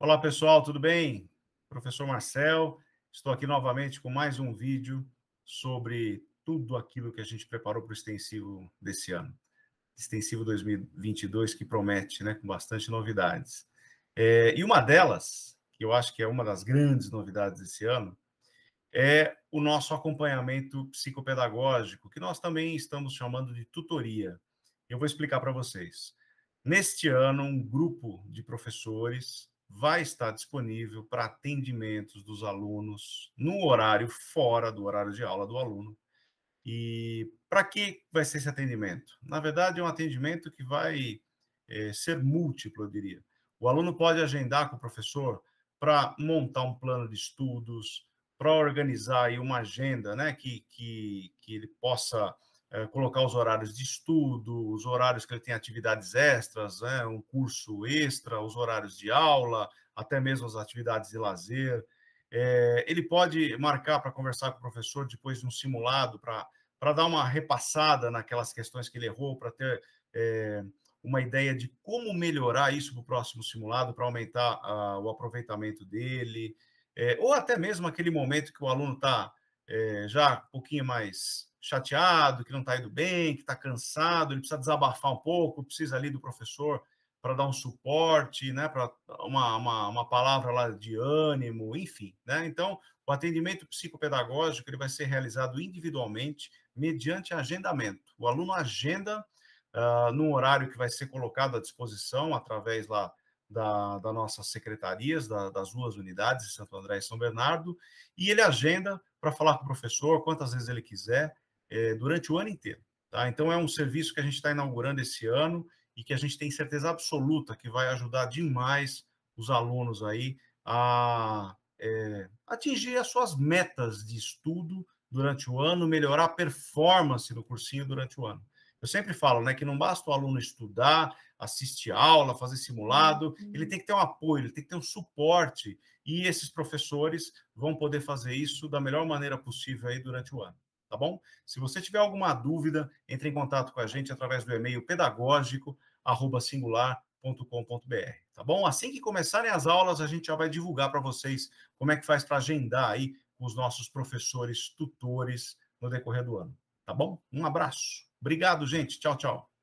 Olá, pessoal, tudo bem? Professor Marcel, estou aqui novamente com mais um vídeo sobre tudo aquilo que a gente preparou para o extensivo desse ano. Extensivo 2022 que promete, né, com bastante novidades. É, e uma delas, que eu acho que é uma das grandes novidades desse ano, é o nosso acompanhamento psicopedagógico, que nós também estamos chamando de tutoria. Eu vou explicar para vocês. Neste ano, um grupo de professores vai estar disponível para atendimentos dos alunos no horário fora do horário de aula do aluno. E para que vai ser esse atendimento? Na verdade, é um atendimento que vai é, ser múltiplo, eu diria. O aluno pode agendar com o professor para montar um plano de estudos, para organizar aí uma agenda né, que, que, que ele possa é, colocar os horários de estudo, os horários que ele tem atividades extras, né, um curso extra, os horários de aula, até mesmo as atividades de lazer. É, ele pode marcar para conversar com o professor depois de um simulado, para dar uma repassada naquelas questões que ele errou, para ter é, uma ideia de como melhorar isso para o próximo simulado, para aumentar a, ah, o aproveitamento dele, é, ou até mesmo aquele momento que o aluno está já um pouquinho mais chateado, que não está indo bem, que está cansado, ele precisa desabafar um pouco, precisa ali do professor para dar um suporte, né, para uma, uma, uma, palavra lá de ânimo, enfim, né? Então, o atendimento psicopedagógico ele vai ser realizado individualmente mediante agendamento. O aluno agenda uh, num horário que vai ser colocado à disposição através lá da, da nossas secretarias, da, das duas unidades, Santo André e São Bernardo, e ele agenda para falar com o professor quantas vezes ele quiser, é, durante o ano inteiro. Tá? Então, é um serviço que a gente está inaugurando esse ano e que a gente tem certeza absoluta que vai ajudar demais os alunos aí a é, atingir as suas metas de estudo durante o ano, melhorar a performance do cursinho durante o ano. Eu sempre falo, né, que não basta o aluno estudar, assistir aula, fazer simulado, uhum. ele tem que ter um apoio, ele tem que ter um suporte, e esses professores vão poder fazer isso da melhor maneira possível aí durante o ano tá bom? Se você tiver alguma dúvida, entre em contato com a gente através do e-mail pedagógico@singular.com.br, tá bom? Assim que começarem as aulas, a gente já vai divulgar para vocês como é que faz para agendar aí com os nossos professores, tutores no decorrer do ano, tá bom? Um abraço. Obrigado, gente. Tchau, tchau.